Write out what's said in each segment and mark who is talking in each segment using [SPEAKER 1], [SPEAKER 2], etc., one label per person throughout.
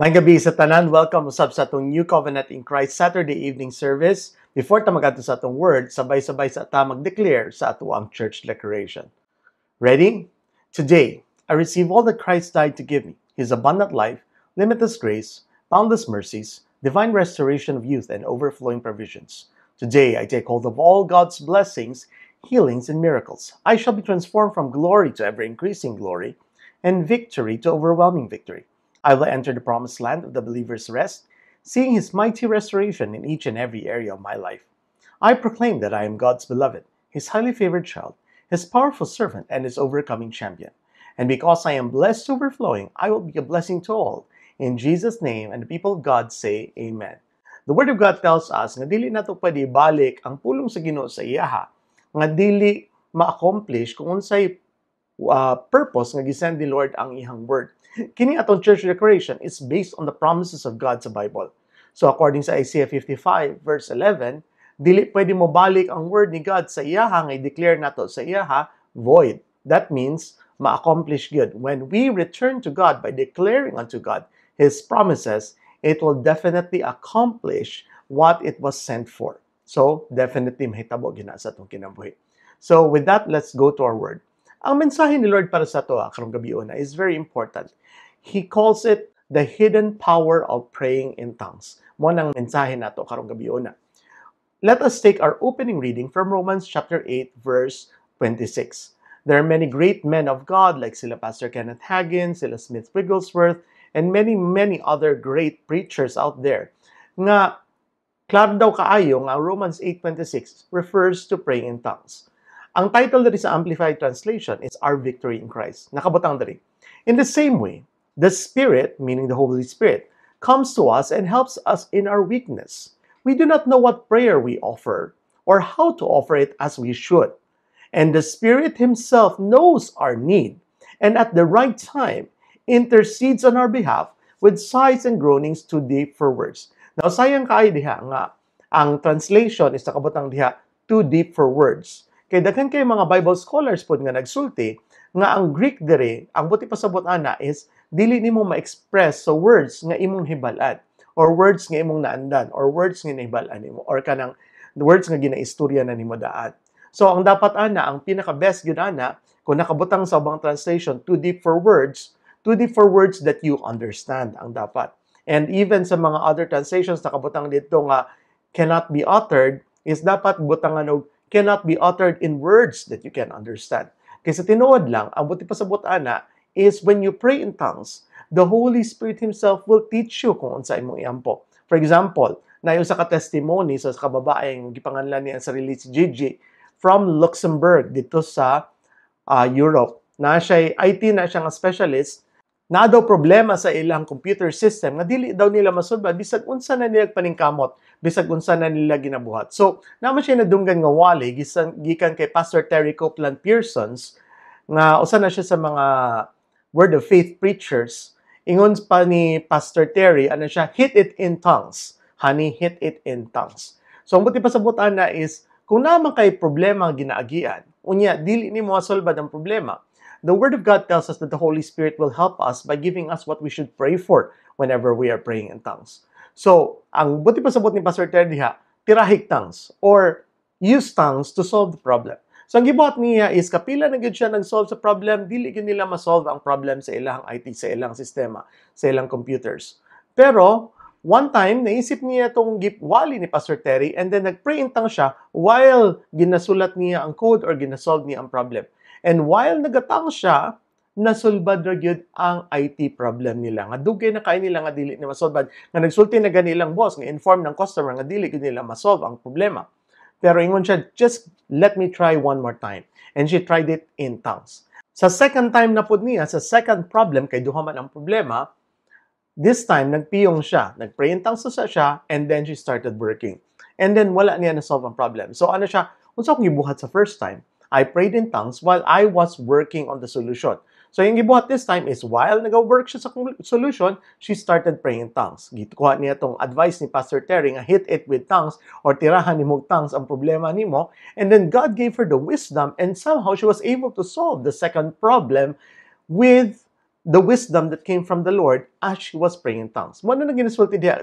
[SPEAKER 1] May gabi sa tanan, welcome usab sa atong New Covenant in Christ Saturday evening service. Before ta magadto sa atong word, sabay-sabay sa ta mag-declare sa atuang church declaration. Ready? Today, I receive all that Christ died to give me, His abundant life, limitless grace, boundless mercies, divine restoration of youth, and overflowing provisions. Today, I take hold of all God's blessings, healings, and miracles. I shall be transformed from glory to ever-increasing glory, and victory to overwhelming victory. I will enter the promised land of the believer's rest, seeing his mighty restoration in each and every area of my life. I proclaim that I am God's beloved, his highly favored child, his powerful servant, and his overcoming champion. And because I am blessed to overflowing, I will be a blessing to all. In Jesus' name, and the people of God say, Amen. The Word of God tells us nga dili nato pwede balik ang pulong sa Ginoo sa iyaha, nga dili ma-accomplish kung unsay uh, purpose nga gisend ni Lord ang ihang word. Kini atong church decoration is based on the promises of God sa Bible. So according sa Isaiah 55 verse 11, dili pwede mo balik ang word ni God sa iyaha nga i-declare nato sa iyaha void. That means ma-accomplish good. When we return to God by declaring unto God his promises, it will definitely accomplish what it was sent for. So, definitely mahitabo gina sa itong kinabuhi. So, with that, let's go to our word. Ang mensahe ni Lord para sa to ah, karong gabi una is very important. He calls it the hidden power of praying in tongues. Mo nang mensahe nato karong gabi una. Let us take our opening reading from Romans chapter 8 verse 26. There are many great men of God like sila Pastor Kenneth Hagin, sila Smith Wigglesworth, and many many other great preachers out there nga klaro daw kaayo nga Romans 8.26 refers to praying in tongues. Ang title diri sa Amplified Translation is Our Victory in Christ. Nakabutang diri. In the same way, the Spirit, meaning the Holy Spirit, comes to us and helps us in our weakness. We do not know what prayer we offer or how to offer it as we should. And the Spirit Himself knows our need and at the right time intercedes on our behalf with sighs and groanings too deep for words. Now, sayang kaay diha nga ang translation is nakabutang diha too deep for words. Kay daghan kay mga Bible scholars pod nga nagsulti nga ang Greek dere ang buti pasabot ana is dili nimo ma-express sa so words nga imong hibalan or words nga imong naandan or words nga nahibalan nimo or kanang words nga ginaistorya na nimo daat. So ang dapat ana ang pinaka best gyud ana kung nakabutang sa ubang translation too deep for words, too deep for words that you understand ang dapat. And even sa mga other translations nakabutang dito nga cannot be uttered is dapat butangan og cannot be uttered in words that you can understand. Kasi tinuod lang, ang buti pa sa butana is when you pray in tongues, the Holy Spirit Himself will teach you kung unsa imong iampo. For example, na yung sa ka-testimony sa kababaeng gipanganlan niya sa release si Gigi from Luxembourg dito sa uh, Europe. Na siya IT na siya nga specialist na daw problema sa ilang computer system nga dili daw nila masulbad bisag unsa na nila paningkamot bisag unsa na nila ginabuhat so naman siya nadunggan nga wali gisan gikan kay Pastor Terry Copeland Pearsons nga usa na siya sa mga word of faith preachers ingon pa ni Pastor Terry ana siya hit it in tongues honey hit it in tongues so ang buti pasabutan na is kung naman kay problema ginaagian unya dili ni mo solba ang problema The Word of God tells us that the Holy Spirit will help us by giving us what we should pray for whenever we are praying in tongues. So, ang buti pa sabot ni Pastor Terdy ha, tirahik tongues or use tongues to solve the problem. So, ang gibot niya is kapila na gud siya nag-solve sa problem, dili gud nila ma-solve ang problem sa ilang IT, sa ilang sistema, sa ilang computers. Pero, One time, naisip niya itong wali ni Pastor Terry and then nag-pray in tongues siya while ginasulat niya ang code or ginasolve niya ang problem. And while nagatang siya, nasulbad ra gyud ang IT problem nila. Nga dugay na kay nila nga dili ni masolbad, nga nagsulti na ganilang boss nga inform ng customer nga dili gyud nila masolve ang problema. Pero ingon siya, just let me try one more time. And she tried it in tongues. Sa second time na pud niya, sa second problem kay duha man ang problema, this time nagpiyong siya, nagpray in tongues sa siya and then she started working. And then wala niya na solve ang problem. So ano siya, unsa akong gibuhat sa first time? I prayed in tongues while I was working on the solution. So, yung gibuhat this time is while nag-work siya sa solution, she started praying in tongues. Gitukuha niya itong advice ni Pastor Terry nga hit it with tongues or tirahan ni mong tongues ang problema ni mo. And then God gave her the wisdom and somehow she was able to solve the second problem with the wisdom that came from the Lord as she was praying in tongues. One na naging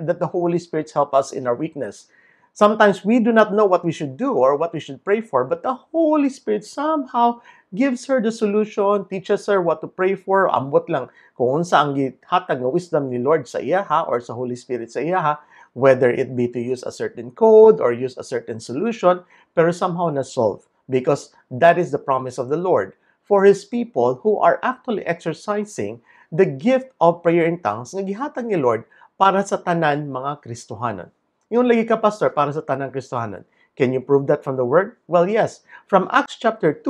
[SPEAKER 1] that the Holy Spirit help us in our weakness. Sometimes we do not know what we should do or what we should pray for, but the Holy Spirit somehow gives her the solution, teaches her what to pray for, ambot lang kung unsa ang gihatag ng wisdom ni Lord sa iya ha or sa Holy Spirit sa iya ha, whether it be to use a certain code or use a certain solution, pero somehow na-solve because that is the promise of the Lord for His people who are actually exercising the gift of prayer in tongues na gihatag ni Lord para sa tanan mga Kristohanon. Yung lagi ka, Pastor, para sa Tanang Kristohanan. Can you prove that from the Word? Well, yes. From Acts chapter 2,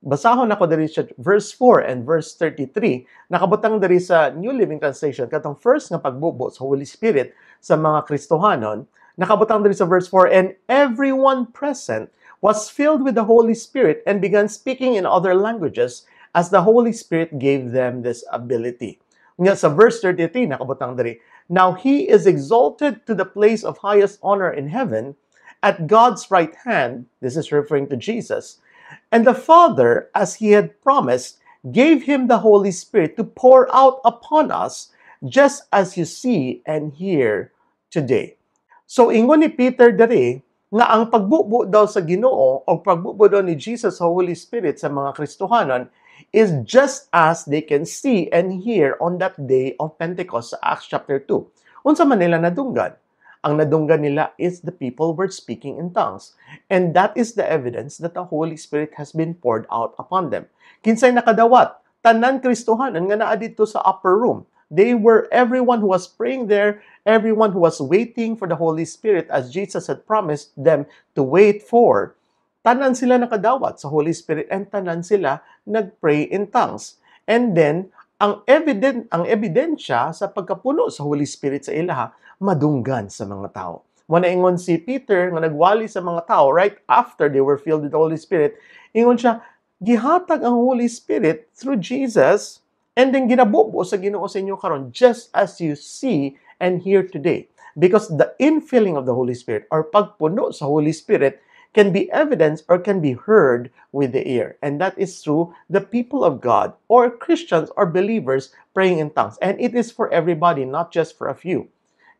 [SPEAKER 1] basahon ako diri sa verse 4 and verse 33, nakabutang diri sa New Living Translation, katong first nga pagbubo sa Holy Spirit sa mga Kristohanon, nakabutang diri sa verse 4, and everyone present was filled with the Holy Spirit and began speaking in other languages as the Holy Spirit gave them this ability. Nga sa verse 33, nakabutang diri, Now he is exalted to the place of highest honor in heaven at God's right hand. This is referring to Jesus. And the Father, as he had promised, gave him the Holy Spirit to pour out upon us, just as you see and hear today. So ingon ni Peter dari nga ang pagbubo daw sa Ginoo o pagbubo daw ni Jesus sa Holy Spirit sa mga Kristohanon is just as they can see and hear on that day of Pentecost sa Acts chapter 2. Unsa man nila nadunggan? Ang nadunggan nila is the people were speaking in tongues. And that is the evidence that the Holy Spirit has been poured out upon them. Kinsay nakadawat, tanan Kristohan, nga naa dito sa upper room. They were everyone who was praying there, everyone who was waiting for the Holy Spirit as Jesus had promised them to wait for tanan sila nakadawat sa Holy Spirit and tanan sila nagpray in tongues. And then, ang evident ang ebidensya sa pagkapuno sa Holy Spirit sa ilaha madunggan sa mga tao. Wala ingon si Peter nga nagwali sa mga tao right after they were filled with the Holy Spirit, ingon siya gihatag ang Holy Spirit through Jesus and then ginabubo sa Ginoo sa inyo karon just as you see and hear today. Because the infilling of the Holy Spirit or pagpuno sa Holy Spirit can be evidenced or can be heard with the ear. And that is through the people of God or Christians or believers praying in tongues. And it is for everybody, not just for a few.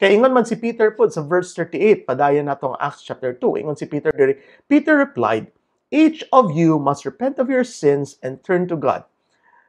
[SPEAKER 1] Kay ingon man si Peter po sa verse 38, padayon na tong Acts chapter 2, ingon si Peter diri, Peter replied, Each of you must repent of your sins and turn to God,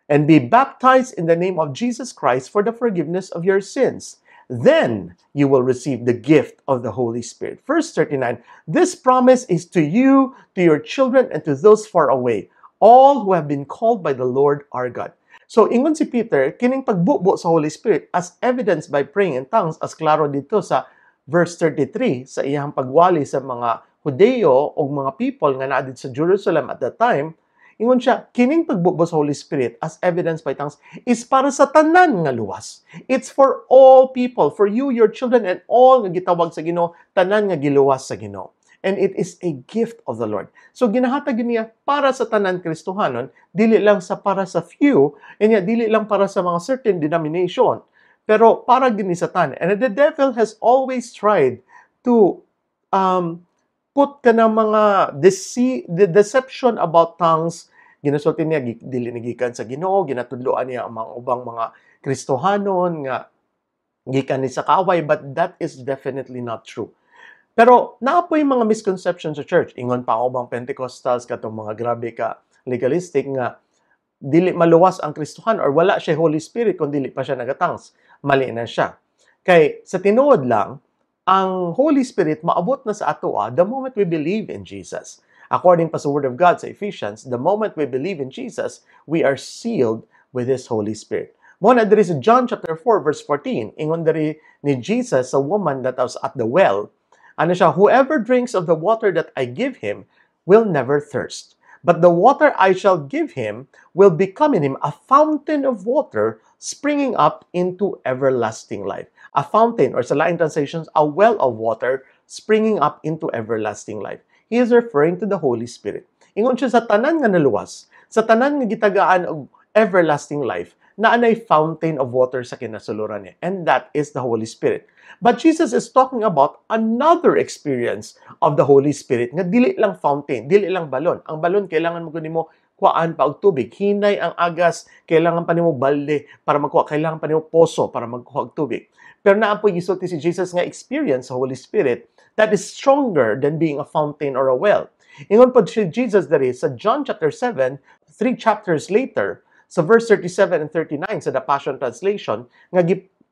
[SPEAKER 1] and be baptized in the name of Jesus Christ for the forgiveness of your sins, then you will receive the gift of the Holy Spirit. Verse 39 This promise is to you, to your children, and to those far away, all who have been called by the Lord our God. So, ingon si Peter, kining pagbubo sa Holy Spirit as evidence by praying in tongues as klaro dito sa verse 33 sa iyang pagwali sa mga Hudeo o mga people nga naadid sa Jerusalem at that time, Ingon siya, kining pagbubo sa Holy Spirit as evidence by tongues is para sa tanan nga luwas. It's for all people, for you, your children, and all nga gitawag sa Ginoo, tanan nga giluwas sa Ginoo. And it is a gift of the Lord. So ginahatag niya para sa tanan Kristohanon, dili lang sa para sa few, and niya dili lang para sa mga certain denomination, pero para gini sa tanan. And the devil has always tried to um, put ka ng mga dece- de- deception about tongues, ginasulti niya, dilinigikan sa ginoo, ginatudloan niya ang mga ubang mga Kristohanon, nga gikan ni sa kaway, but that is definitely not true. Pero naapoy mga misconceptions sa church. Ingon pa ubang bang Pentecostals katong mga grabe ka legalistic nga dili maluwas ang Kristohan or wala siya Holy Spirit kung dili pa siya nagatangs. Mali na siya. Kay sa tinuod lang, ang Holy Spirit maabot na sa ato ah, the moment we believe in Jesus. According pa sa Word of God sa Ephesians, the moment we believe in Jesus, we are sealed with His Holy Spirit. Mo na diri sa John chapter 4 verse 14, ingon diri ni Jesus sa woman that was at the well, ano siya, whoever drinks of the water that I give him will never thirst. But the water I shall give him will become in him a fountain of water springing up into everlasting life. A fountain, or sa Latin translations, a well of water springing up into everlasting life. He is referring to the Holy Spirit. Ingon siya sa tanan nga naluwas, sa tanan nga gitagaan og everlasting life, na anay fountain of water sa kinasuluran niya. And that is the Holy Spirit. But Jesus is talking about another experience of the Holy Spirit nga dili lang fountain, dili lang balon. Ang balon kailangan mo mo kuaan pa og tubig. Hinay ang agas, kailangan pa nimo balde para magkuha, kailangan pa nimo poso para magkuha og tubig. Pero napag-isulti si Jesus nga experience sa Holy Spirit that is stronger than being a fountain or a well. Ingon po si Jesus dari sa John chapter 7, three chapters later, sa verse 37 and 39 sa The Passion Translation, nga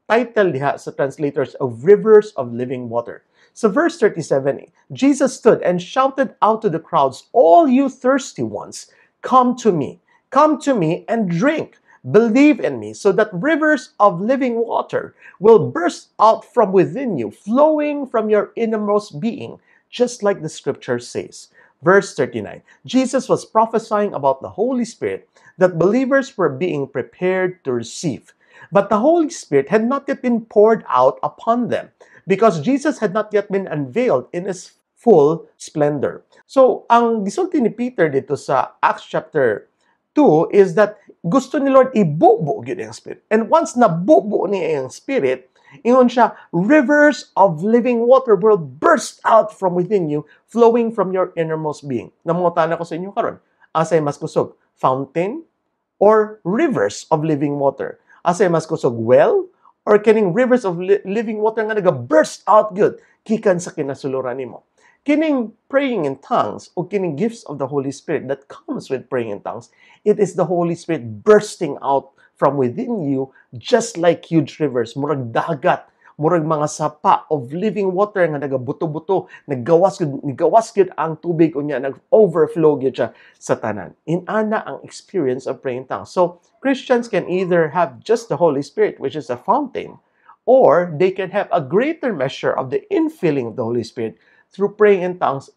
[SPEAKER 1] title diha sa translators of Rivers of Living Water. Sa verse 37, Jesus stood and shouted out to the crowds, All you thirsty ones, come to me, come to me and drink. Believe in me, so that rivers of living water will burst out from within you, flowing from your innermost being, just like the scripture says. Verse 39 Jesus was prophesying about the Holy Spirit that believers were being prepared to receive. But the Holy Spirit had not yet been poured out upon them because Jesus had not yet been unveiled in his full splendor. So, ang gisulti ni Peter dito sa Acts chapter two is that gusto ni Lord ibubuo yun ang Spirit. And once nabubuo niya ang Spirit, ingon siya, rivers of living water will burst out from within you, flowing from your innermost being. Namungutana ko sa inyo karon, asay mas kusog, fountain or rivers of living water? Asay mas kusog, well or kining rivers of li- living water nga naga-burst out good, Kikan sa kinasuluran nimo. getting praying in tongues or getting gifts of the Holy Spirit that comes with praying in tongues, it is the Holy Spirit bursting out from within you just like huge rivers, murag dagat, murag mga sapa of living water nga nagabuto-buto, naggawas gud nagawas gud ang tubig unya nag-overflow gud siya sa tanan. Inana ang experience of praying tongues. So, Christians can either have just the Holy Spirit which is a fountain or they can have a greater measure of the infilling of the Holy Spirit through praying in tongues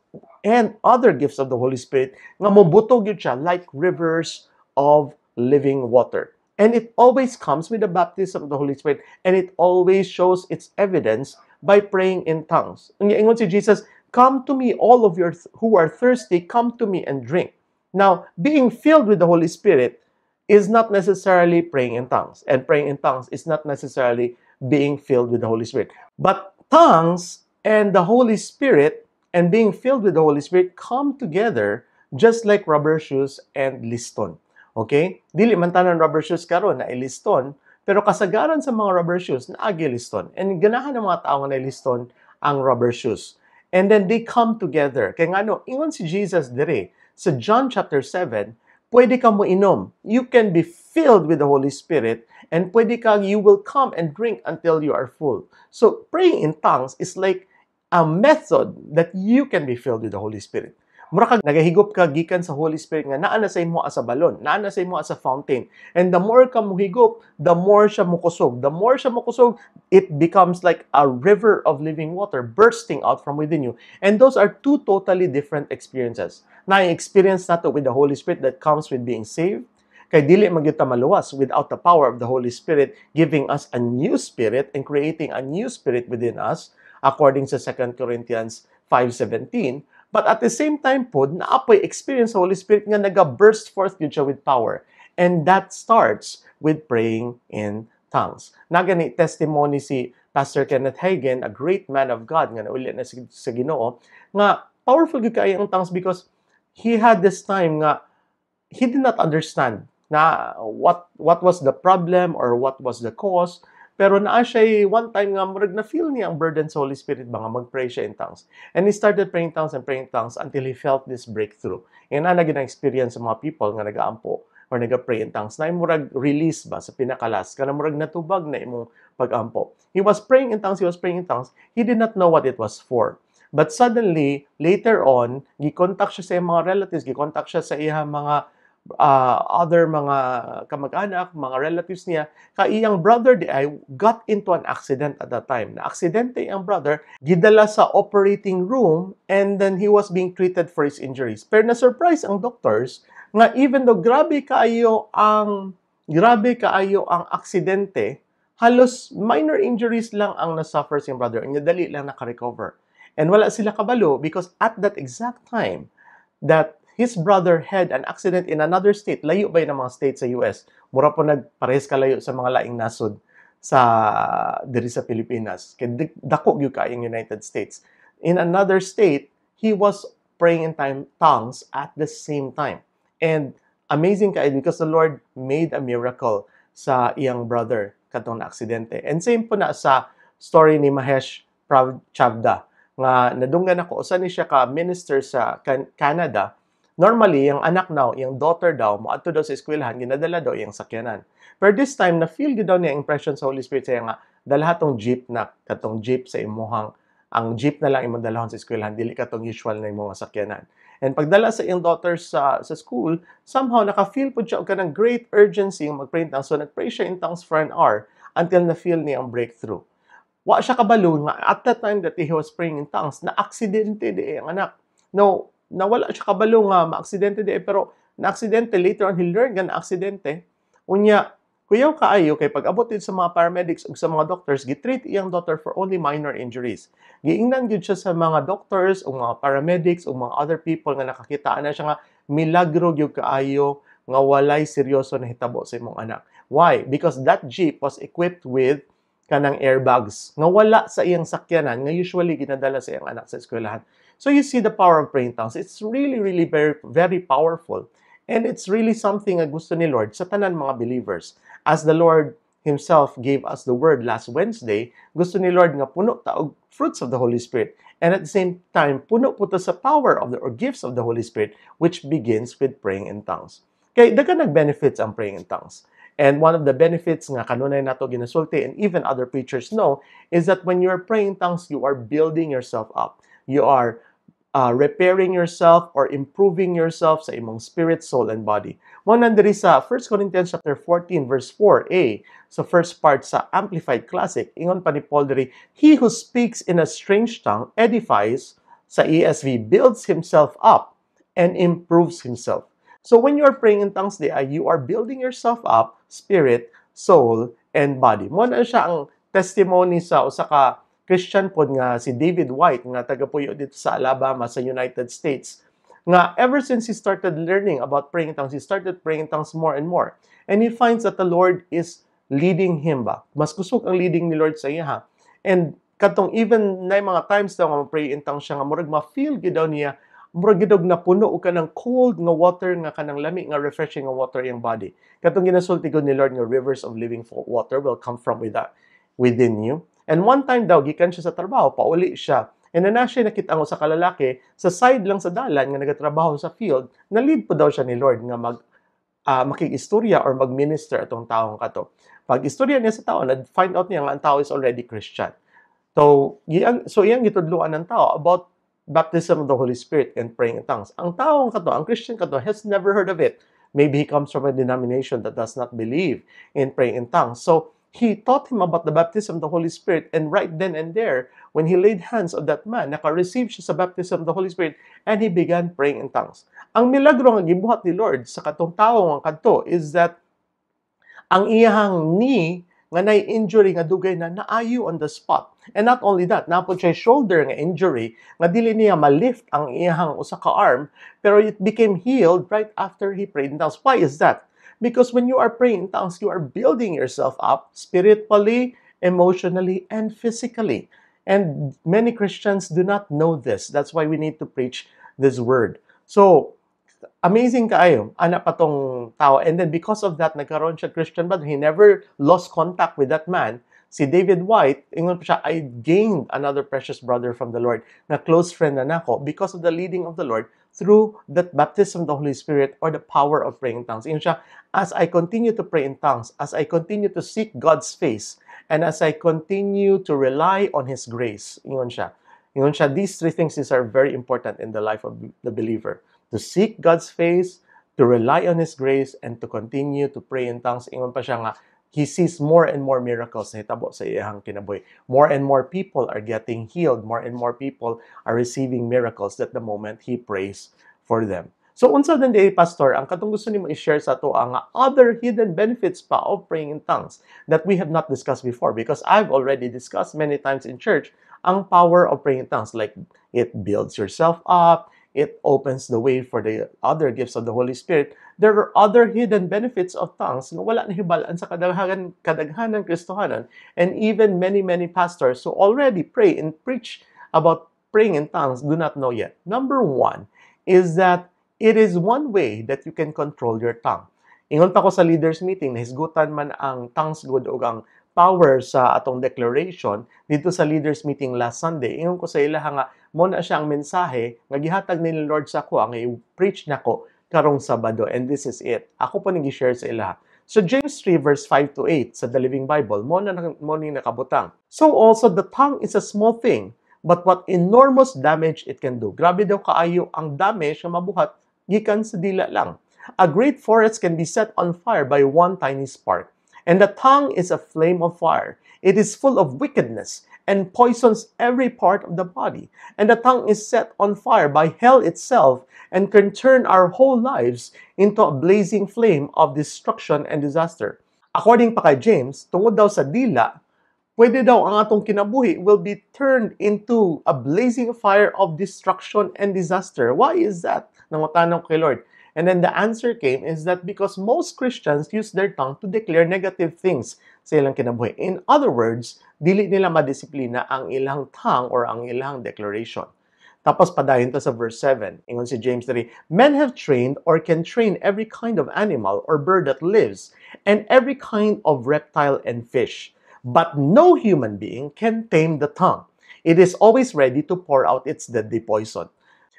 [SPEAKER 1] and other gifts of the Holy Spirit nga mobutog yun siya like rivers of living water. And it always comes with the baptism of the Holy Spirit and it always shows its evidence by praying in tongues. Ngayon si Jesus, Come to me, all of you who are thirsty, come to me and drink. Now, being filled with the Holy Spirit is not necessarily praying in tongues. And praying in tongues is not necessarily being filled with the Holy Spirit. But tongues and the Holy Spirit and being filled with the Holy Spirit come together just like rubber shoes and liston. Okay? Dili man tanan rubber shoes karon na liston, pero kasagaran sa mga rubber shoes na agi liston. And ganahan ng mga tao na liston ang rubber shoes. And then they come together. Kaya nga no, ingon si Jesus dire sa John chapter 7, pwede ka mo inom. You can be filled with the Holy Spirit and pwede ka, you will come and drink until you are full. So praying in tongues is like a method that you can be filled with the Holy Spirit. Mura kag nagahigop ka gikan sa Holy Spirit nga naa na sa imo asa balon, naa na sa imo asa fountain. And the more ka mo higop, the more siya mo The more siya mo it becomes like a river of living water bursting out from within you. And those are two totally different experiences. Na experience nato with the Holy Spirit that comes with being saved kay dili magyuta maluwas without the power of the Holy Spirit giving us a new spirit and creating a new spirit within us according sa 2 Corinthians 5.17. But at the same time po, naapoy experience sa Holy Spirit nga nag-burst forth yun siya with power. And that starts with praying in tongues. Nagani testimony si Pastor Kenneth Hagen, a great man of God, nga nauli na sa, sa ginoo, nga powerful gyud kay ang tongues because he had this time nga he did not understand na what what was the problem or what was the cause pero naa siya one time nga murag na feel niya ang burden sa Holy Spirit ba nga magpray siya in tongues. And he started praying tongues and praying tongues until he felt this breakthrough. And eh, na gyud experience sa mga people nga nagaampo or nagapray in tongues na murag release ba sa pinakalas kana murag natubag na imong pagampo. He was praying in tongues, he was praying in tongues. He did not know what it was for. But suddenly, later on, gi-contact siya sa mga relatives, gi-contact siya sa iha mga uh, other mga kamag-anak, mga relatives niya, kaiyang brother di ay got into an accident at that time. Na aksidente ang brother, gidala sa operating room and then he was being treated for his injuries. Pero na-surprise ang doctors nga even though grabe kaayo ang grabe kaayo ang aksidente, halos minor injuries lang ang nasuffer si brother. Ang dali lang nakarecover. And wala sila kabalo because at that exact time that his brother had an accident in another state. Layo ba yun ang mga state sa US? Mura po nagparehas kalayo sa mga laing nasod sa diri sa Pilipinas. Kay dako gyud ka in United States. In another state, he was praying in time, tongues at the same time. And amazing kayo because the Lord made a miracle sa iyang brother katong aksidente. And same po na sa story ni Mahesh Pravchavda nga nadunggan ako usa ni siya ka minister sa Canada Normally, yung anak daw, yung daughter daw, maadto daw sa eskwelahan, ginadala daw yung sakyanan. Pero this time, na-feel gyud daw niya impression sa Holy Spirit, sa nga, dalaha tong jeep na, katong jeep sa imuhang, ang jeep na lang imong sa eskwelahan, dili katong usual na imong sakyanan. And pagdala sa iyong daughter sa, sa school, somehow naka-feel po siya ka ng great urgency yung mag-pray in tongues. So nag-pray siya in tongues for an hour until na-feel niya ang breakthrough. Wa siya kabalo nga at that time that he was praying in tongues, na-aksidente di ang anak. No, nawala siya kabalo nga maaksidente di eh. pero naaksidente later on he learned nga aksidente unya Kuyaw kaayo kay pag-abot sa mga paramedics ug sa mga doctors, gitreat iyang daughter for only minor injuries. Giingnan gyud siya sa mga doctors ug mga paramedics ug mga other people nga nakakita na siya nga milagro gyud kaayo nga walay seryoso na hitabo sa imong anak. Why? Because that jeep was equipped with kanang airbags nga wala sa iyang sakyanan nga usually ginadala sa iyang anak sa eskwelahan. So you see the power of praying tongues. It's really, really very, very powerful. And it's really something na gusto ni Lord sa tanan mga believers. As the Lord Himself gave us the word last Wednesday, gusto ni Lord nga puno ta og fruits of the Holy Spirit. And at the same time, puno po ta sa power of the or gifts of the Holy Spirit, which begins with praying in tongues. Okay, daga nag-benefits ang praying in tongues. And one of the benefits nga kanunay nato ginasulti and even other preachers know is that when you are praying in tongues, you are building yourself up you are uh, repairing yourself or improving yourself sa imong spirit, soul, and body. Mo na diri sa 1 Corinthians chapter 14 verse 4a so first part sa Amplified Classic ingon pa ni Paul diri, he who speaks in a strange tongue edifies sa ESV builds himself up and improves himself. So when you are praying in tongues dia, you are building yourself up, spirit, soul, and body. Mo na siya ang testimony sa usa ka Christian po nga si David White nga taga puyo dito sa Alabama sa United States nga ever since he started learning about praying tongues, he started praying tongues more and more. And he finds that the Lord is leading him ba. Mas kusog ang leading ni Lord sa iya ha. And katong even na mga times daw nga pray in tongues siya nga murag ma-feel gid niya murag gidog na puno o kanang cold nga water nga kanang lami nga refreshing nga water yung body. Katong ginasulti ko ni Lord nga rivers of living water will come from with that within you. And one time daw, gikan siya sa trabaho, pauli siya. And na siya nakita sa kalalaki, sa side lang sa dalan nga nagatrabaho sa field, na lead po daw siya ni Lord nga mag uh, makikistorya or mag-minister atong taong kato. Pag istorya niya sa tao, na-find out niya nga ang tao is already Christian. So, iyang, so iyang gitudluan ng tao about baptism of the Holy Spirit and praying in tongues. Ang taong kato, ang Christian kato, has never heard of it. Maybe he comes from a denomination that does not believe in praying in tongues. So, he taught him about the baptism of the Holy Spirit. And right then and there, when he laid hands on that man, naka-receive siya sa baptism of the Holy Spirit, and he began praying in tongues. Ang milagro nga gibuhat ni Lord sa katong tao nga kadto is that ang iyang knee nga nay injury nga dugay na naayo on the spot. And not only that, napon siya shoulder nga injury nga dili niya ma-lift ang iyang usa ka arm, pero it became healed right after he prayed in tongues. Why is that? Because when you are praying in tongues, you are building yourself up spiritually, emotionally, and physically. And many Christians do not know this. That's why we need to preach this word. So, amazing kayo. Anak pa tong tao. And then because of that, nagkaroon siya Christian but he never lost contact with that man. Si David White, ingon siya, I gained another precious brother from the Lord na close friend na nako because of the leading of the Lord through the baptism of the Holy Spirit or the power of praying tongues. Yun siya, as I continue to pray in tongues, as I continue to seek God's face, and as I continue to rely on His grace, yun siya. Yun siya, these three things these are very important in the life of the believer. To seek God's face, to rely on His grace, and to continue to pray in tongues. Ingon pa siya he sees more and more miracles hitabo sa iyang kinaboy. More and more people are getting healed. More and more people are receiving miracles at the moment he prays for them. So unsa din day pastor ang katong gusto nimo i-share sa ato ang other hidden benefits pa of praying in tongues that we have not discussed before because I've already discussed many times in church ang power of praying in tongues like it builds yourself up, it opens the way for the other gifts of the Holy Spirit there are other hidden benefits of tongues na wala nahibalaan sa kadaghanan, kadaghanan Kristohanan. And even many, many pastors who already pray and preach about praying in tongues do not know yet. Number one is that it is one way that you can control your tongue. Ingon pa ko sa leaders meeting, nahisgutan man ang tongues good o ang power sa atong declaration dito sa leaders meeting last Sunday. Ingon ko sa ila nga mo na siya ang mensahe nga gihatag ni Lord sa ko ang i-preach nako karong Sabado. And this is it. Ako po nag-share sa ila. So James 3 verse 5 to 8 sa The Living Bible, mo na mo ni nakabutang. So also the tongue is a small thing, but what enormous damage it can do. Grabe daw kaayo ang damage nga mabuhat gikan sa dila lang. A great forest can be set on fire by one tiny spark. And the tongue is a flame of fire. It is full of wickedness and poisons every part of the body. And the tongue is set on fire by hell itself and can turn our whole lives into a blazing flame of destruction and disaster. According pa kay James, tungod daw sa dila, pwede daw ang atong kinabuhi will be turned into a blazing fire of destruction and disaster. Why is that? Nangutanong kay Lord. And then the answer came is that because most Christians use their tongue to declare negative things sa ilang kinabuhi. In other words, dili nila madisiplina ang ilang tongue or ang ilang declaration. Tapos padayon ta sa verse 7. Ingon si James 3, Men have trained or can train every kind of animal or bird that lives, and every kind of reptile and fish. But no human being can tame the tongue. It is always ready to pour out its deadly poison.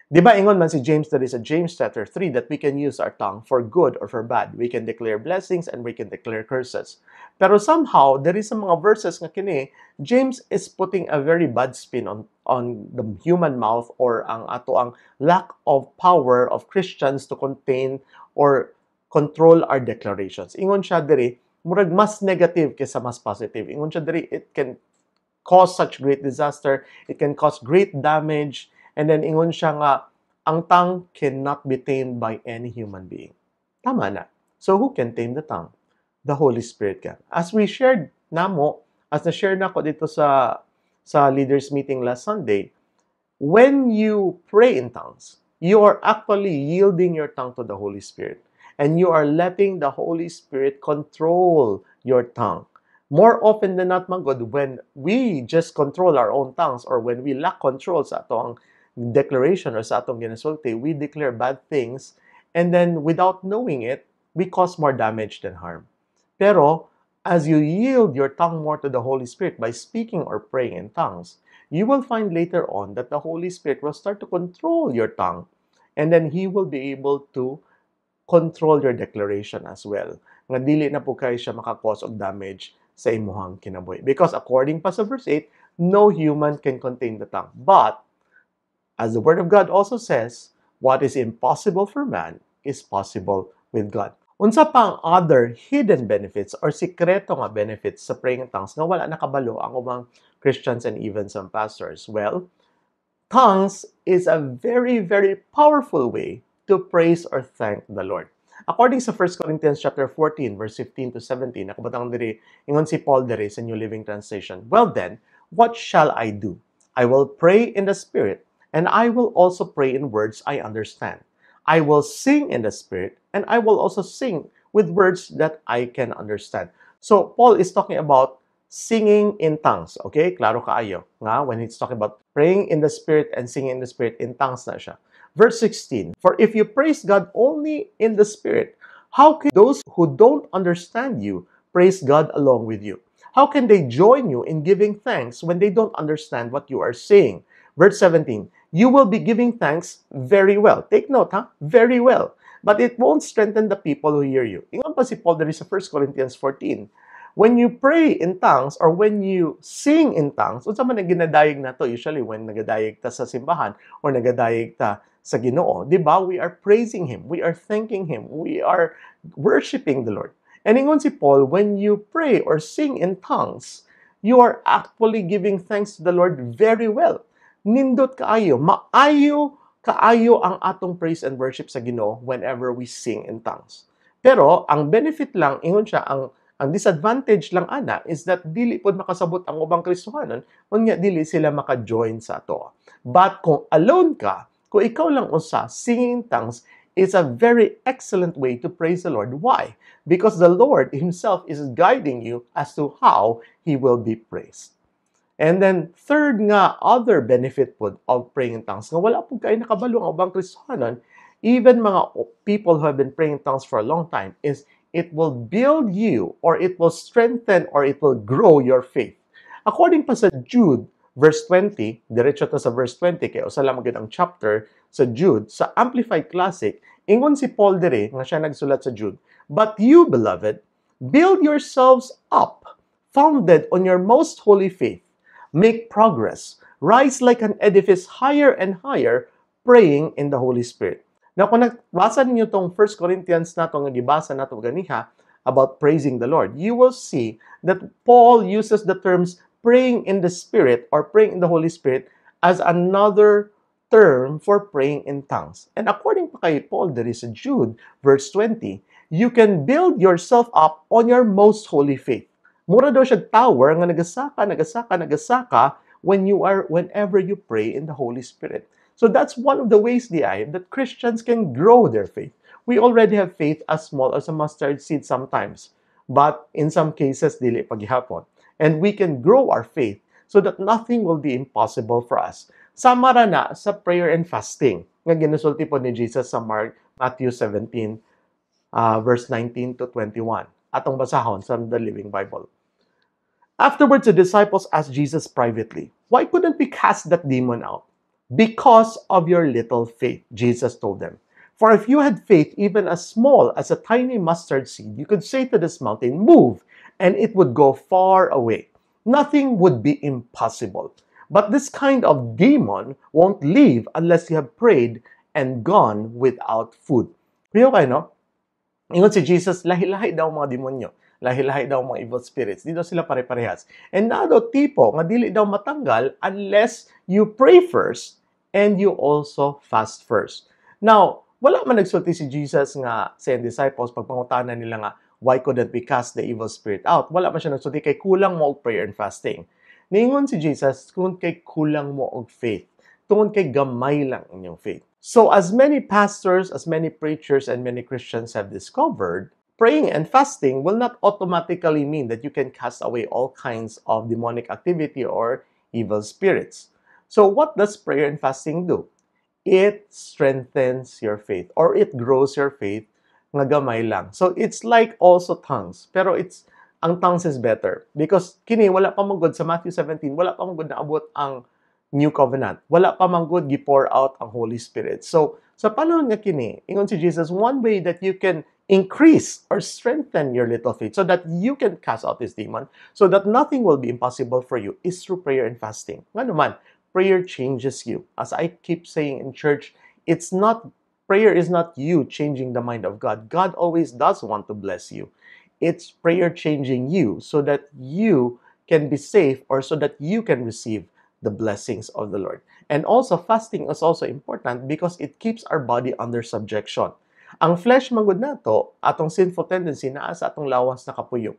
[SPEAKER 1] Di ba ingon man si James that is a James chapter 3 that we can use our tongue for good or for bad. We can declare blessings and we can declare curses. Pero somehow, there is some mga verses nga kini, James is putting a very bad spin on on the human mouth or ang ato ang lack of power of Christians to contain or control our declarations. Ingon siya diri, murag mas negative kaysa mas positive. Ingon siya diri, it can cause such great disaster, it can cause great damage, And then, ingon siya nga, ang tongue cannot be tamed by any human being. Tama na. So, who can tame the tongue? The Holy Spirit can. As we shared na mo, as na-share na ko dito sa, sa leaders meeting last Sunday, when you pray in tongues, you are actually yielding your tongue to the Holy Spirit. And you are letting the Holy Spirit control your tongue. More often than not, mga God, when we just control our own tongues or when we lack control sa ato ang declaration or sa atong ginasulti, we declare bad things and then without knowing it, we cause more damage than harm. Pero, as you yield your tongue more to the Holy Spirit by speaking or praying in tongues, you will find later on that the Holy Spirit will start to control your tongue and then He will be able to control your declaration as well. Nga dili na po kayo siya makakos of damage sa imuhang kinabuhi. Because according pa sa verse 8, no human can contain the tongue. But As the Word of God also says, what is impossible for man is possible with God. Unsa pa ang other hidden benefits or sikreto nga benefits sa praying in tongues nga wala nakabalo ang umang Christians and even some pastors? Well, tongues is a very very powerful way to praise or thank the Lord. According sa 1 Corinthians chapter 14 verse 15 to 17, nakabutang diri ingon si Paul diri sa New Living Translation. Well then, what shall I do? I will pray in the spirit, and I will also pray in words I understand. I will sing in the Spirit, and I will also sing with words that I can understand. So Paul is talking about singing in tongues. Okay? Klaro kaayo. Nga, when he's talking about praying in the Spirit and singing in the Spirit, in tongues na siya. Verse 16, For if you praise God only in the Spirit, how can those who don't understand you praise God along with you? How can they join you in giving thanks when they don't understand what you are saying? Verse 17, you will be giving thanks very well. Take note, huh? Very well. But it won't strengthen the people who hear you. Ingon pa si Paul there is a 1 Corinthians 14. When you pray in tongues or when you sing in tongues, unsa man ang ginadayeg to, usually when nagadayeg ta sa simbahan or nagadayeg ta sa Ginoo, di ba? We are praising him, we are thanking him, we are worshiping the Lord. And ingon si Paul, when you pray or sing in tongues, you are actually giving thanks to the Lord very well nindot kaayo, maayo kaayo ang atong praise and worship sa Ginoo whenever we sing in tongues. Pero ang benefit lang ingon siya ang ang disadvantage lang ana is that dili pod makasabot ang ubang Kristohanon unya dili sila maka-join sa ato. But kung alone ka, kung ikaw lang usa singing tongues is a very excellent way to praise the Lord. Why? Because the Lord himself is guiding you as to how he will be praised. And then, third nga, other benefit po of praying in tongues, nga wala po kayo nakabalo ang ubang Kristohanon, even mga people who have been praying in tongues for a long time, is it will build you, or it will strengthen, or it will grow your faith. According pa sa Jude, verse 20, diretso ta sa verse 20, kaya usala magid ang chapter sa Jude, sa Amplified Classic, ingon si Paul dire, nga siya nagsulat sa Jude, But you, beloved, build yourselves up, founded on your most holy faith, make progress, rise like an edifice higher and higher, praying in the Holy Spirit. Now, kung nagbasa ninyo tong 1 Corinthians na itong nagibasa na ito ganiha about praising the Lord, you will see that Paul uses the terms praying in the Spirit or praying in the Holy Spirit as another term for praying in tongues. And according pa kay Paul, there is a Jude, verse 20, you can build yourself up on your most holy faith. Mura daw siya tower nga nagasaka, nagasaka, nagasaka when you are, whenever you pray in the Holy Spirit. So that's one of the ways, the ay, that Christians can grow their faith. We already have faith as small as a mustard seed sometimes, but in some cases, dili paghihapon. And we can grow our faith so that nothing will be impossible for us. Sama ra na sa prayer and fasting nga ginusulti po ni Jesus sa Mark, Matthew 17, uh, verse 19 to 21. atong basahon from the Living Bible. Afterwards, the disciples asked Jesus privately, Why couldn't we cast that demon out? Because of your little faith, Jesus told them. For if you had faith even as small as a tiny mustard seed, you could say to this mountain, Move, and it would go far away. Nothing would be impossible. But this kind of demon won't leave unless you have prayed and gone without food. Real kayo, no? Ingon si Jesus, lahi-lahi daw mga demonyo. Lahi-lahi daw mga evil spirits. Di daw sila pare-parehas. And na tipo, nga dili daw matanggal unless you pray first and you also fast first. Now, wala man nagsulti si Jesus nga sa disciples pagpangutana nila nga, why couldn't we cast the evil spirit out? Wala man siya nagsulti kay kulang mo og prayer and fasting. Ningon si Jesus, kung kay kulang mo og faith. Tungon kay gamay lang inyong faith. So, as many pastors, as many preachers, and many Christians have discovered, praying and fasting will not automatically mean that you can cast away all kinds of demonic activity or evil spirits. So, what does prayer and fasting do? It strengthens your faith or it grows your faith Ngagamay lang. So, it's like also tongues, pero it's ang tongues is better because kini wala pa magod sa Matthew 17, wala pa magod na abot ang New Covenant. Wala pa manggod gi-pour out ang Holy Spirit. So, sa panahon nga kini, ingon si Jesus, one way that you can increase or strengthen your little faith so that you can cast out this demon, so that nothing will be impossible for you, is through prayer and fasting. Nga naman, prayer changes you. As I keep saying in church, it's not prayer is not you changing the mind of God. God always does want to bless you. It's prayer changing you so that you can be safe or so that you can receive the blessings of the Lord. And also, fasting is also important because it keeps our body under subjection. Ang flesh magod na to, atong sinful tendency naa sa atong lawas na kapuyong.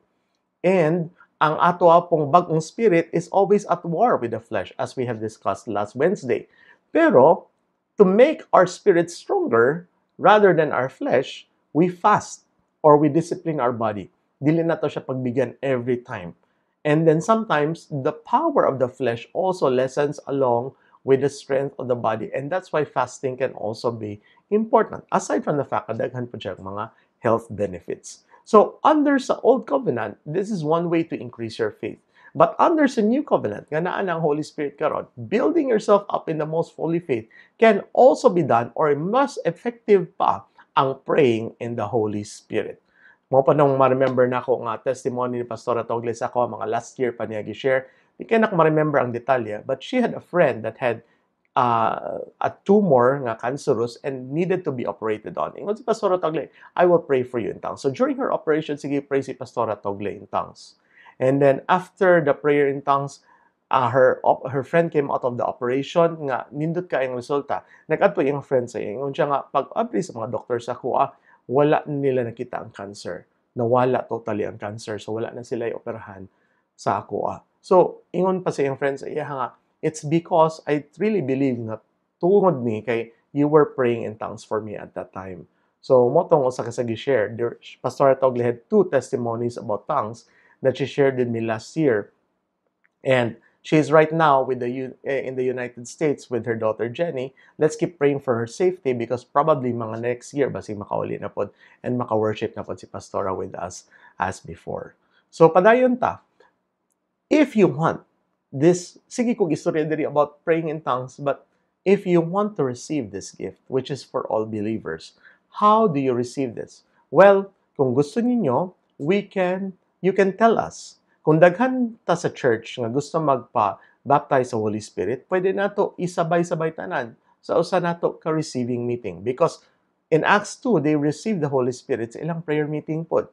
[SPEAKER 1] And ang ato pong bagong spirit is always at war with the flesh as we have discussed last Wednesday. Pero, to make our spirit stronger rather than our flesh, we fast or we discipline our body. Dili na to siya pagbigyan every time. And then sometimes the power of the flesh also lessens along with the strength of the body. And that's why fasting can also be important. Aside from the fact na daghan po siya mga health benefits. So under sa Old Covenant, this is one way to increase your faith. But under sa New Covenant, nga naan ang Holy Spirit karon, building yourself up in the most holy faith can also be done or mas effective pa ang praying in the Holy Spirit. Mo pa nung ma-remember na ako nga testimony ni Pastora Togles ako, mga last year pa niya gi-share. Di ka na ma-remember ang detalye, but she had a friend that had uh, a tumor nga cancerous and needed to be operated on. Ingon si Pastora Togle, I will pray for you in tongues. So during her operation, sige, pray si Pastora Togle in tongues. And then after the prayer in tongues, uh, her op, her friend came out of the operation nga nindot ka ang resulta Nagadto yung friend sa ingon siya nga pag abri sa mga doktor sa kuha wala nila nakita ang cancer. Nawala totally ang cancer. So, wala na sila operahan sa ako. Ah. So, ingon pa sa iyong friends, iya nga, it's because I really believe na tungod ni kay you were praying in tongues for me at that time. So, motong usa ka sa gi-share, Pastor Tog had two testimonies about tongues that she shared with me last year. And She's right now with the eh, in the United States with her daughter Jenny. Let's keep praying for her safety because probably mga next year basig makauli na po and maka-worship na po si Pastora with us as before. So padayon ta. If you want this, sige kong istorya diri about praying in tongues, but if you want to receive this gift, which is for all believers, how do you receive this? Well, kung gusto ninyo, we can, you can tell us kung daghan ta sa church nga gusto magpa baptize sa Holy Spirit, pwede nato isabay-sabay tanan sa usa nato ka receiving meeting because in Acts 2 they received the Holy Spirit sa ilang prayer meeting pod.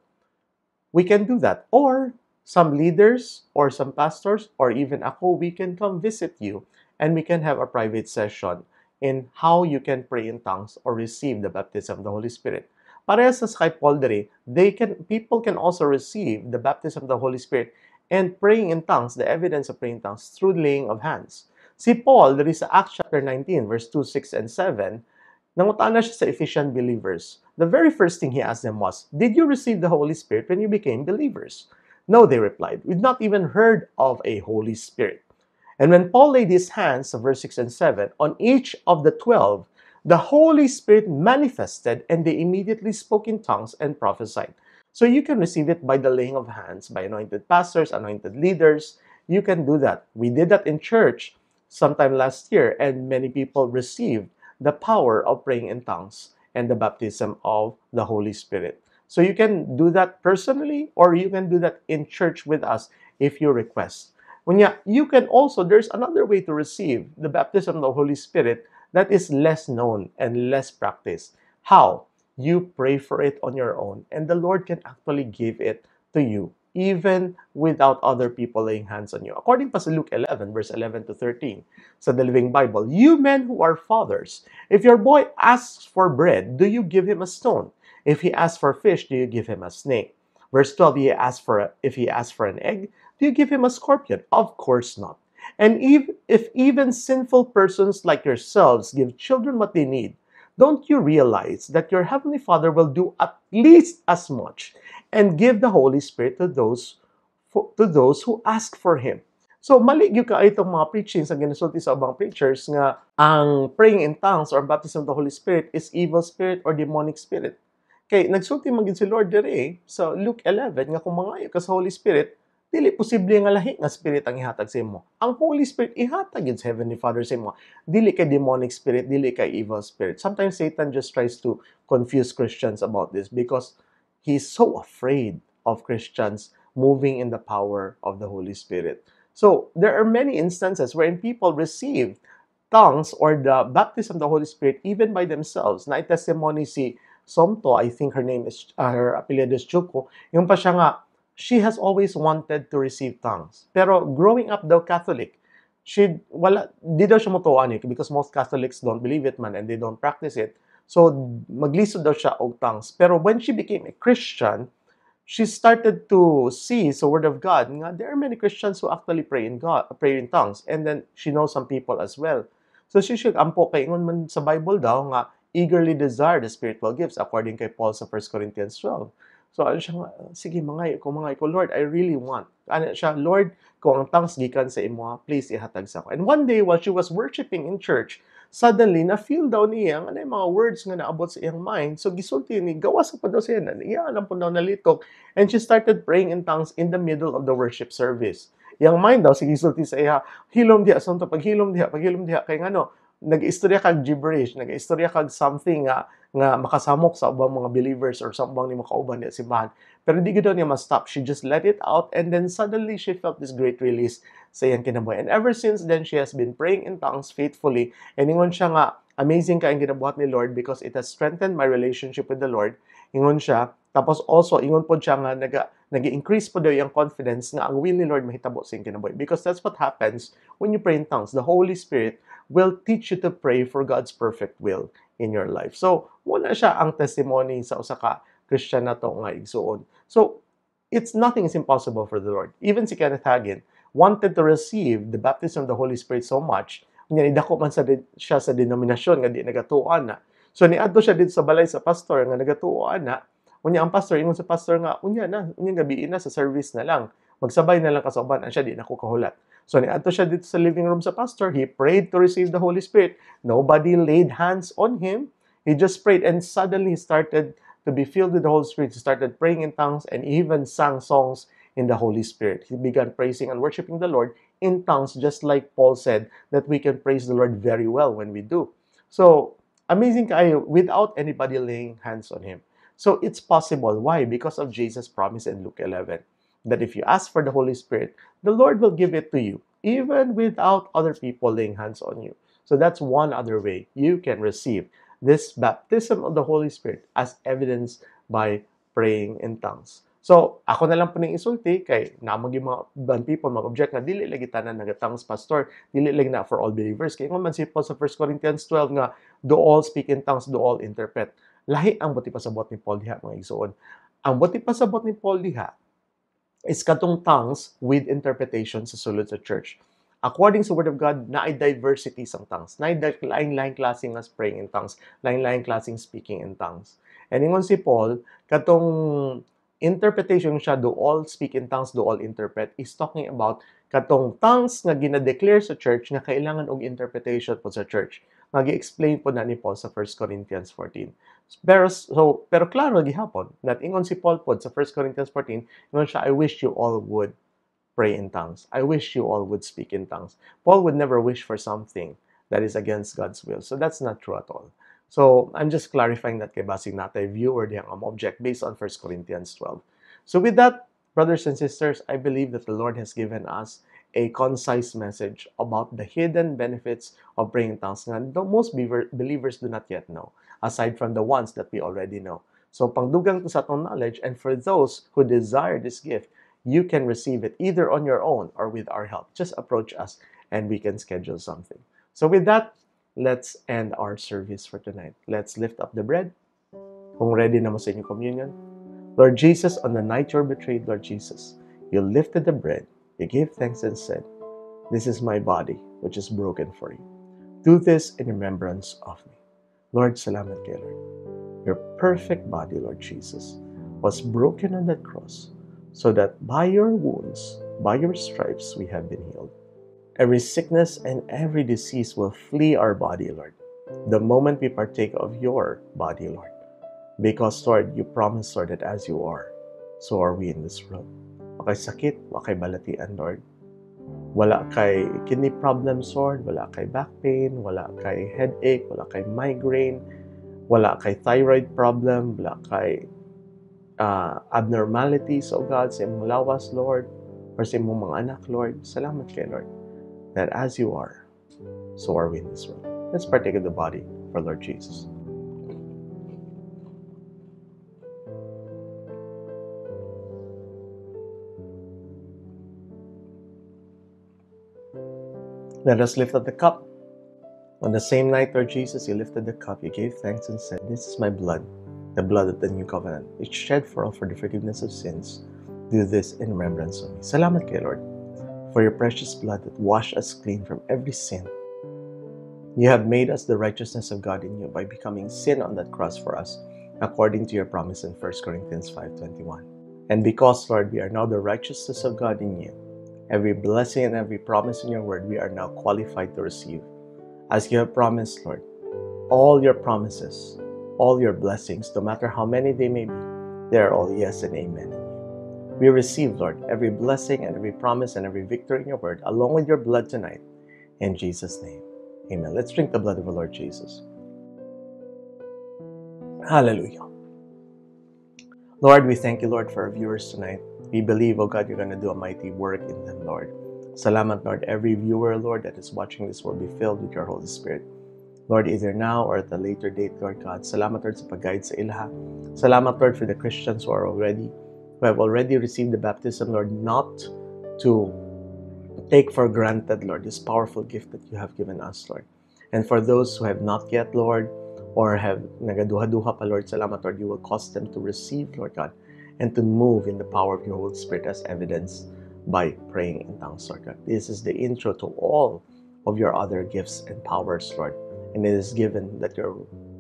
[SPEAKER 1] We can do that or some leaders or some pastors or even ako we can come visit you and we can have a private session in how you can pray in tongues or receive the baptism of the Holy Spirit. Parehas sa skypoldery, they can, people can also receive the baptism of the Holy Spirit and praying in tongues, the evidence of praying in tongues, through laying of hands. Si Paul, there is sa Acts chapter 19, verse 2, 6, and 7, nangutaan na siya sa Ephesian believers. The very first thing he asked them was, Did you receive the Holy Spirit when you became believers? No, they replied, We've not even heard of a Holy Spirit. And when Paul laid his hands, verse 6 and 7, on each of the 12, the Holy Spirit manifested and they immediately spoke in tongues and prophesied. So you can receive it by the laying of hands, by anointed pastors, anointed leaders. You can do that. We did that in church sometime last year, and many people received the power of praying in tongues and the baptism of the Holy Spirit. So you can do that personally, or you can do that in church with us if you request. When you, you can also, there's another way to receive the baptism of the Holy Spirit that is less known and less practiced. How? You pray for it on your own, and the Lord can actually give it to you, even without other people laying hands on you. According to Luke 11, verse 11 to 13, sa The Living Bible, You men who are fathers, if your boy asks for bread, do you give him a stone? If he asks for fish, do you give him a snake? Verse 12, he asks for a, if he asks for an egg, do you give him a scorpion? Of course not. And if, if even sinful persons like yourselves give children what they need, don't you realize that your Heavenly Father will do at least as much and give the Holy Spirit to those to those who ask for Him? So, mali yung ka itong mga preachings ang ginasulti sa abang preachers nga ang praying in tongues or baptism of the Holy Spirit is evil spirit or demonic spirit. Kay nagsulti magin si Lord dere eh, sa Luke 11 nga kung mangayo ka sa Holy Spirit, dili posible nga lahi nga spirit ang ihatag sa imo. Ang Holy Spirit ihatag yun sa Heavenly Father sa imo. Dili kay demonic spirit, dili kay evil spirit. Sometimes Satan just tries to confuse Christians about this because he's so afraid of Christians moving in the power of the Holy Spirit. So, there are many instances wherein people receive tongues or the baptism of the Holy Spirit even by themselves. Na testimony si Somto, I think her name is, uh, her apelyido is Chuko, yung pa siya nga, she has always wanted to receive tongues. Pero growing up daw Catholic, she, wala, di daw siya mutuan eh, because most Catholics don't believe it man and they don't practice it. So, maglisod daw siya og tongues. Pero when she became a Christian, she started to see the Word of God. Nga, there are many Christians who actually pray in God, pray in tongues. And then, she knows some people as well. So, she should ampo kay ingon man sa Bible daw nga, eagerly desire the spiritual gifts according kay Paul sa 1 Corinthians 12. So ano siya, sige mga ko mga ko Lord, I really want. Ano siya, Lord, ko ang thanks gikan sa imo, ah, please ihatag sa ako. And one day while she was worshiping in church, suddenly na feel daw niya ano yung mga words nga naabot sa iyang mind. So gisulti ni gawas sa pa daw siya na iya alam po daw nalitok. And she started praying in tongues in the middle of the worship service. Yang mind daw, si gisulti sa iya, hilom diya, santo, paghilom diya, paghilom diya, kay ngano, nag-istorya kag gibberish, nag-istorya kag something nga nga makasamok sa ubang mga believers or sa ubang ni makauban ni simbahan. Pero hindi gud niya ma-stop. She just let it out and then suddenly she felt this great release sa iyang kinabuhi. And ever since then, she has been praying in tongues faithfully. And ingon siya nga, amazing ka ang ginabuhat ni Lord because it has strengthened my relationship with the Lord. Ingon siya, tapos also, ingon po siya nga, naga, nag-increase po daw yung confidence nga ang will ni Lord mahitabo sa iyong kinabuhi. Because that's what happens when you pray in tongues. The Holy Spirit will teach you to pray for God's perfect will in your life. So, muna siya ang testimony sa usa ka Christian na to nga igsuon. So, it's nothing is impossible for the Lord. Even si Kenneth Hagin wanted to receive the baptism of the Holy Spirit so much, niya nidako man sa, siya sa denominasyon nga di nagatuoan na. So, niadto siya dito sa balay sa pastor nga nagatuoan na, unya ang pastor, ingon sa pastor nga, unya na, unya gabiin na sa service na lang magsabay na lang kasauban, siya di nako kahulat. So niadto siya dito sa living room sa pastor, he prayed to receive the Holy Spirit. Nobody laid hands on him. He just prayed and suddenly he started to be filled with the Holy Spirit. He started praying in tongues and even sang songs in the Holy Spirit. He began praising and worshiping the Lord in tongues, just like Paul said that we can praise the Lord very well when we do. So, amazing kayo without anybody laying hands on him. So, it's possible. Why? Because of Jesus' promise in Luke 11 that if you ask for the Holy Spirit, the Lord will give it to you, even without other people laying hands on you. So that's one other way you can receive this baptism of the Holy Spirit as evidence by praying in tongues. So, ako na lang po nang isulti kay namang yung mga ibang people mag-object na dili lagi tanan nagatangs pastor, dili lagi na for all believers. Kaya man si Paul sa 1 Corinthians 12 nga, do all speak in tongues, do all interpret. Lahi ang buti pa sa buhat ni Paul diha mga igsoon. Ang buti pa sa buhat ni Paul diha is katong tongues with interpretation sa sulod sa church. According sa Word of God, na diversity ang tongues. Na line-line klaseng as praying in tongues. Line-line klaseng speaking in tongues. And ingon si Paul, katong interpretation siya, do all speak in tongues, do all interpret, is talking about katong tongues nga gina-declare sa church na kailangan og interpretation po sa church. mag explain po na ni Paul sa 1 Corinthians 14. Pero, so, pero klaro gihapon, that ingon si Paul po sa 1 Corinthians 14, ingon siya, I wish you all would pray in tongues. I wish you all would speak in tongues. Paul would never wish for something that is against God's will. So that's not true at all. So I'm just clarifying that kay basing natay viewer diyang ang object based on 1 Corinthians 12. So with that, brothers and sisters, I believe that the Lord has given us a concise message about the hidden benefits of praying in tongues that most believers do not yet know, aside from the ones that we already know. So pangdugang to sa itong knowledge, and for those who desire this gift, you can receive it either on your own or with our help. Just approach us and we can schedule something. So with that, let's end our service for tonight. Let's lift up the bread. Kung ready na mo sa inyong communion. Lord Jesus, on the night you're betrayed, Lord Jesus, you lifted the bread he gave thanks and said, This is my body, which is broken for you. Do this in remembrance of me. Lord, salamat kay Lord. Your perfect body, Lord Jesus, was broken on that cross so that by your wounds, by your stripes, we have been healed. Every sickness and every disease will flee our body, Lord, the moment we partake of your body, Lord. Because, Lord, you promised, Lord, that as you are, so are we in this world. kay sakit, kay balatian, Lord. Wala kay kidney problems, Lord. Wala kay back pain, wala kay headache, wala kay migraine, wala kay thyroid problem, wala kay uh, ah, abnormalities, O God, sa imong lawas, Lord, or sa imong mga anak, Lord. Salamat kay Lord that as you are, so are we in this world. Let's partake of the body for Lord Jesus. Let us lift up the cup. On the same night, Lord Jesus, you lifted the cup, you gave thanks and said, This is my blood, the blood of the new covenant. It's shed for all for the forgiveness of sins. Do this in remembrance of me. Salamat kay Lord for your precious blood that washed us clean from every sin. You have made us the righteousness of God in you by becoming sin on that cross for us, according to your promise in 1 Corinthians 5.21. And because, Lord, we are now the righteousness of God in you, Every blessing and every promise in your word, we are now qualified to receive. As you have promised, Lord, all your promises, all your blessings, no matter how many they may be, they are all yes and amen. We receive, Lord, every blessing and every promise and every victory in your word, along with your blood tonight. In Jesus' name, amen. Let's drink the blood of the Lord Jesus. Hallelujah. Lord, we thank you, Lord, for our viewers tonight. We believe, oh God, you're going to do a mighty work in them, Lord. Salamat, Lord. Every viewer, Lord, that is watching this will be filled with your Holy Spirit. Lord, either now or at a later date, Lord God. Salamat, Lord, sa pag-guide sa ilha. Salamat, Lord, for the Christians who are already, who have already received the baptism, Lord, not to take for granted, Lord, this powerful gift that you have given us, Lord. And for those who have not yet, Lord, or have nagaduha-duha pa, Lord, salamat, Lord, you will cause them to receive, Lord God, and to move in the power of your Holy Spirit as evidence by praying in tongues, Lord God. This is the intro to all of your other gifts and powers, Lord. And it is given that your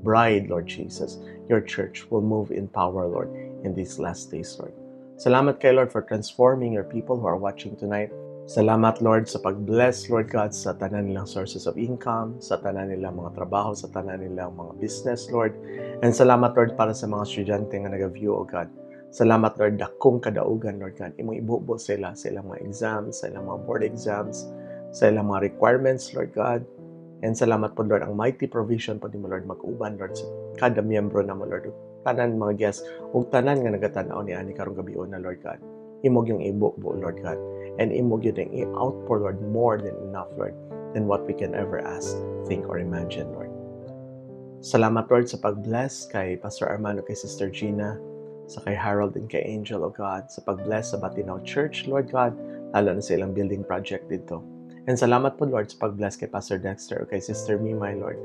[SPEAKER 1] bride, Lord Jesus, your church will move in power, Lord, in these last days, Lord. Salamat kay Lord, for transforming your people who are watching tonight. Salamat, Lord, sa pag-bless, Lord God, sa tanan nilang sources of income, sa tanan nilang mga trabaho, sa tanan nilang mga business, Lord. And salamat, Lord, para sa mga estudyante nga nag-view, O oh God. Salamat Lord dakong kadaugan Lord God. Imong ibubo sila sa ilang mga exams, sa ilang mga board exams, sa ilang mga requirements Lord God. And salamat po Lord ang mighty provision po mo Lord mag-uban Lord sa kada miyembro na mo Lord. Tanan mga guests ug tanan nga nagatanaw ni ani karong gabi na Lord God. Imog yung ibubo Lord God. And imog yun yung i-outpour Lord more than enough Lord than what we can ever ask, think, or imagine Lord. Salamat Lord sa pag-bless kay Pastor Armando kay Sister Gina sa kay Harold and kay Angel, O God, sa pag-bless sa Batinaw Church, Lord God, lalo na sa ilang building project dito. And salamat po, Lord, sa pag-bless kay Pastor Dexter o kay Sister Mima, eh, Lord,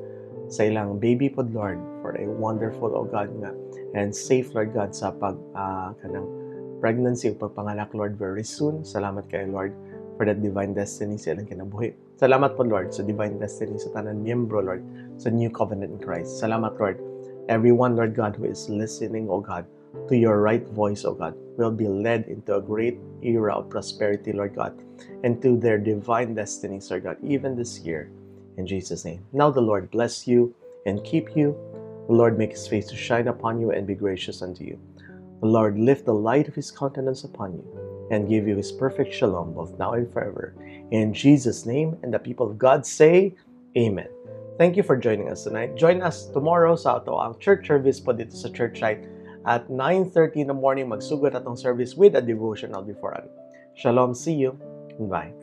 [SPEAKER 1] sa ilang baby po, Lord, for a wonderful, O God, nga, and safe, Lord God, sa pag, uh, kanang pregnancy o pagpanganak, Lord, very soon. Salamat kay Lord, for that divine destiny sa ilang kinabuhi. Salamat po, Lord, sa divine destiny sa tanan miyembro, Lord, sa new covenant in Christ. Salamat, Lord, everyone, Lord God, who is listening, O God, to your right voice, O God, will be led into a great era of prosperity, Lord God, and to their divine destinies, Lord God, even this year. In Jesus' name. Now the Lord bless you and keep you. The Lord make his face to shine upon you and be gracious unto you. The Lord lift the light of his countenance upon you and give you his perfect shalom both now and forever. In Jesus' name, and the people of God say, Amen. Thank you for joining us tonight. Join us tomorrow sa ato ang church service po dito sa Church site. at 9.30 in the morning, magsugat atong service with a devotional before. Shalom, see you, bye.